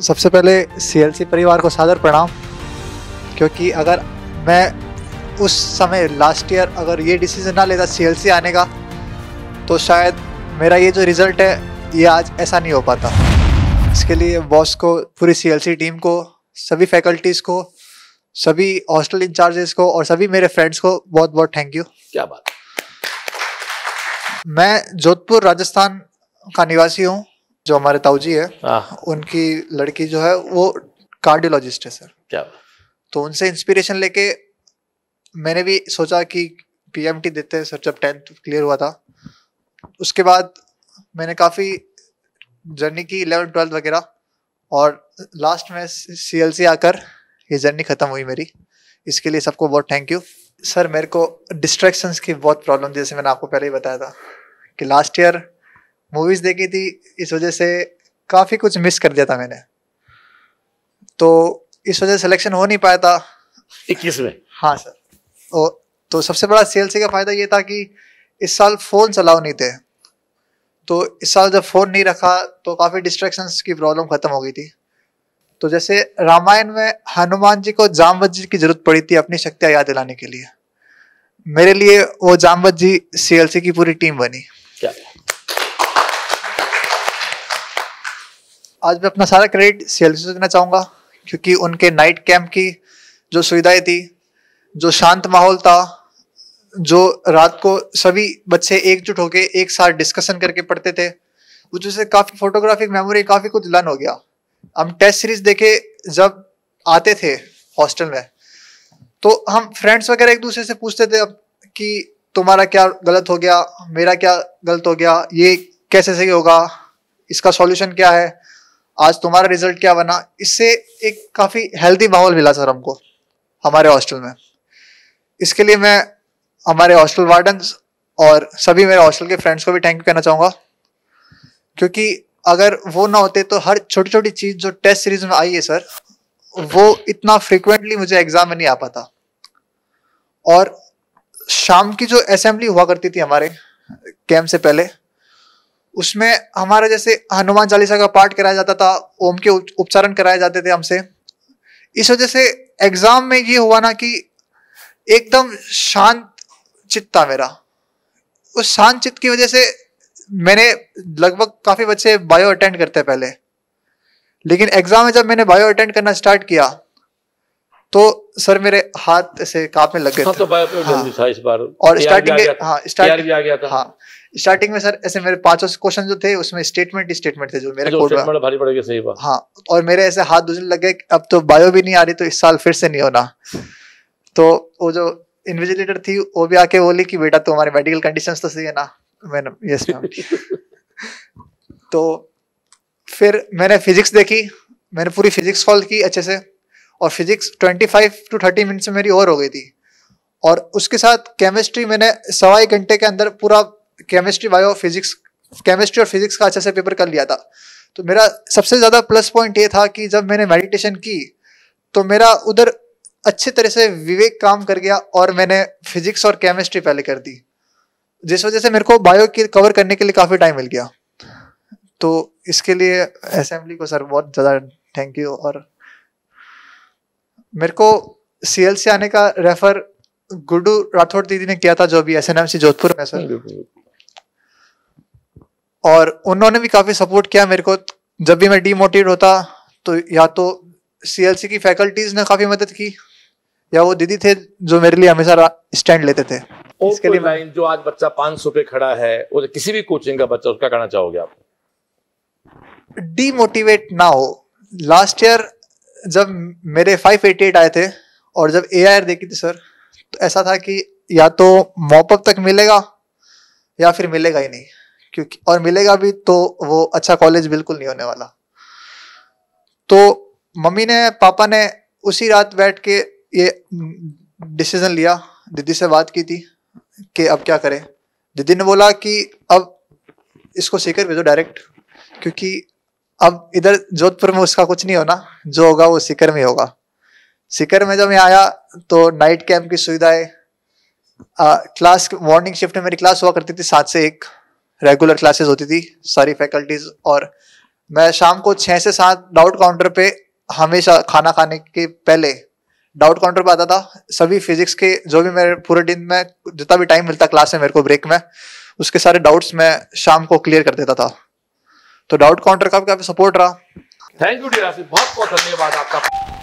सबसे पहले सीएलसी परिवार को सादर प्रणाम क्योंकि अगर मैं उस समय लास्ट ईयर अगर ये डिसीज़न ना लेता सीएलसी आने का तो शायद मेरा ये जो रिज़ल्ट है ये आज ऐसा नहीं हो पाता इसके लिए बॉस को पूरी सीएलसी टीम को सभी फैकल्टीज़ को सभी हॉस्टल इंचार्जेस को और सभी मेरे फ्रेंड्स को बहुत बहुत थैंक यू क्या बात मैं जोधपुर राजस्थान का निवासी हूँ जो हमारे ताऊजी है हाँ। उनकी लड़की जो है वो कार्डियोलॉजिस्ट है सर क्या तो उनसे इंस्पिरेशन लेके मैंने भी सोचा कि पीएमटी देते हैं सर जब टेंथ क्लियर हुआ था उसके बाद मैंने काफ़ी जर्नी की इलेवन ट्वेल्थ वगैरह और लास्ट में सीएलसी आकर ये जर्नी ख़त्म हुई मेरी इसके लिए सबको बहुत थैंक यू सर मेरे को डिस्ट्रैक्शंस की बहुत प्रॉब्लम थी जैसे मैंने आपको पहले ही बताया था कि लास्ट ईयर मूवीज देखी थी इस वजह से काफ़ी कुछ मिस कर दिया था मैंने तो इस वजह से सिलेक्शन हो नहीं पाया था इक्कीस में हाँ सर और तो सबसे बड़ा सेल्स का फ़ायदा ये था कि इस साल फ़ोन चलाओ नहीं थे तो इस साल जब फ़ोन नहीं रखा तो काफ़ी डिस्ट्रेक्शन की प्रॉब्लम ख़त्म हो गई थी तो जैसे रामायण में हनुमान जी को जामवत जी की जरूरत पड़ी थी अपनी शक्तियाँ याद दिलाने के लिए मेरे लिए वो जामवत जी सीएलसी की पूरी टीम बनी क्या आज मैं अपना सारा क्रेडिट सी को देना चाहूँगा क्योंकि उनके नाइट कैंप की जो सुविधाएं थी जो शांत माहौल था जो रात को सभी बच्चे एकजुट होके एक साथ डिस्कशन करके पढ़ते थे उस से काफ़ी फोटोग्राफिक मेमोरी काफ़ी कुछ लर्न हो गया हम टेस्ट सीरीज देखे जब आते थे हॉस्टल में तो हम फ्रेंड्स वगैरह एक दूसरे से पूछते थे कि तुम्हारा क्या गलत हो गया मेरा क्या गलत हो गया ये कैसे सही होगा इसका सॉल्यूशन क्या है आज तुम्हारा रिजल्ट क्या बना इससे एक काफ़ी हेल्दी माहौल मिला सर हमको हमारे हॉस्टल में इसके लिए मैं हमारे हॉस्टल वार्डन और सभी मेरे हॉस्टल के फ्रेंड्स को भी थैंक यू कहना चाहूँगा क्योंकि अगर वो ना होते तो हर छोटी छोटी चीज़ जो टेस्ट सीरीज में आई है सर वो इतना फ्रिक्वेंटली मुझे एग्ज़ाम में नहीं आ पाता और शाम की जो असेंबली हुआ करती थी हमारे कैम्प से पहले उसमें हमारा जैसे हनुमान चालीसा का पाठ कराया जाता था ओम के उपचारण कराए जाते थे हमसे इस वजह से एग्जाम में ये हुआ ना कि एकदम शांत चित्त था मेरा उस शांत चित्त की वजह से मैंने लगभग काफ़ी बच्चे बायो अटेंड करते पहले लेकिन एग्ज़ाम में जब मैंने बायो अटेंड करना स्टार्ट किया तो सर मेरे हाथ से कांपने लग गए हाँ, तो, तो हाँ, और स्टार्टिंग हाँ स्टार्टिंग आ गया था हाँ स्टार्टिंग में सर ऐसे मेरे पांचों क्वेश्चन जो थे उसमें स्टेटमेंट ही स्टेटमेंट थे जो मेरे कोर्ट अच्छा, में भारी पड़ गया सही बात हाँ और मेरे ऐसे हाथ दूसरे लग गए अब तो बायो भी नहीं आ रही तो इस साल फिर से नहीं होना तो वो जो इन्विजिलेटर थी वो भी आके बोली कि बेटा तुम्हारे मेडिकल कंडीशन तो सही है ना मैडम यस मैम तो फिर मैंने फिजिक्स देखी मैंने पूरी फिजिक्स सॉल्व की अच्छे से और फिजिक्स 25 टू 30 मिनट में मेरी और हो गई थी और उसके साथ केमिस्ट्री मैंने सवा एक घंटे के अंदर पूरा केमिस्ट्री बायो फिजिक्स केमिस्ट्री और फिजिक्स का अच्छे से पेपर कर लिया था तो मेरा सबसे ज़्यादा प्लस पॉइंट ये था कि जब मैंने मेडिटेशन की तो मेरा उधर अच्छे तरह से विवेक काम कर गया और मैंने फिजिक्स और केमिस्ट्री पहले कर दी जिस वजह से मेरे को बायो की कवर करने के लिए काफ़ी टाइम मिल गया तो इसके लिए असेंबली को सर बहुत ज़्यादा थैंक यू और मेरे को सीएल से आने का रेफर गुड्डू राठौड़ दीदी ने किया था जो भी S N M C Jodhpur में सर और उन्होंने भी काफी सपोर्ट किया मेरे को जब भी मैं डीमोटिवेट होता तो या तो सीएलसी की फैकल्टीज ने काफी मदद की या वो दीदी थे जो मेरे लिए हमेशा स्टैंड लेते थे इसके लिए मैं जो आज बच्चा पांच सौ पे खड़ा है वो तो किसी भी कोचिंग का बच्चा उसका कहना चाहोगे आप डीमोटिवेट ना हो लास्ट ईयर जब मेरे 588 आए थे और जब ए आई देखी थी सर तो ऐसा था कि या तो मॉपअप तक मिलेगा या फिर मिलेगा ही नहीं क्योंकि और मिलेगा भी तो वो अच्छा कॉलेज बिल्कुल नहीं होने वाला तो मम्मी ने पापा ने उसी रात बैठ के ये डिसीजन लिया दीदी से बात की थी कि अब क्या करें दीदी ने बोला कि अब इसको सीकर भेजो डायरेक्ट क्योंकि अब इधर जोधपुर में उसका कुछ नहीं होना जो होगा वो सिकर में होगा सिकर में जब मैं आया तो नाइट कैंप की सुविधाएं क्लास मॉर्निंग शिफ्ट में मेरी क्लास हुआ करती थी सात से एक रेगुलर क्लासेस होती थी सारी फैकल्टीज और मैं शाम को छः से सात डाउट काउंटर पे हमेशा खाना खाने के पहले डाउट काउंटर पर आता था सभी फिजिक्स के जो भी मेरे पूरे दिन में जितना भी टाइम मिलता क्लास में मेरे को ब्रेक में उसके सारे डाउट्स मैं शाम को क्लियर कर देता था तो डाउट काउंटर का भी काफी सपोर्ट रहा थैंक यू डियर बहुत बहुत धन्यवाद आपका